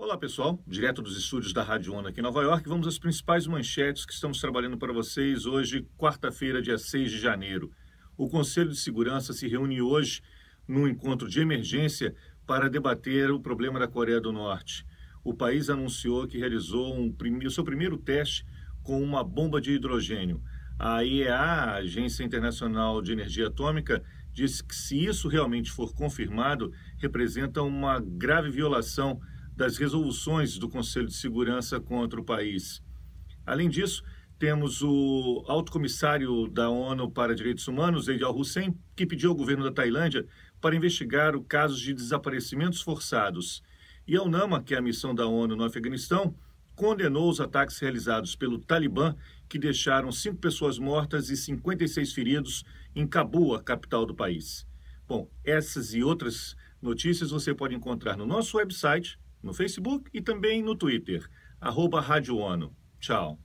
Olá pessoal, direto dos estúdios da Rádio Ona aqui em Nova York, vamos às principais manchetes que estamos trabalhando para vocês hoje, quarta-feira, dia 6 de janeiro. O Conselho de Segurança se reúne hoje num encontro de emergência para debater o problema da Coreia do Norte. O país anunciou que realizou um o seu primeiro teste com uma bomba de hidrogênio. A IEA, a Agência Internacional de Energia Atômica, disse que se isso realmente for confirmado, representa uma grave violação das resoluções do Conselho de Segurança contra o país. Além disso, temos o alto comissário da ONU para Direitos Humanos, Eid al-Hussein, que pediu ao governo da Tailândia para investigar o caso de desaparecimentos forçados. E a UNAMA, que é a missão da ONU no Afeganistão, condenou os ataques realizados pelo Talibã, que deixaram cinco pessoas mortas e 56 feridos em Cabul, a capital do país. Bom, essas e outras notícias você pode encontrar no nosso website no Facebook e também no Twitter, arroba Rádio Ono. Tchau.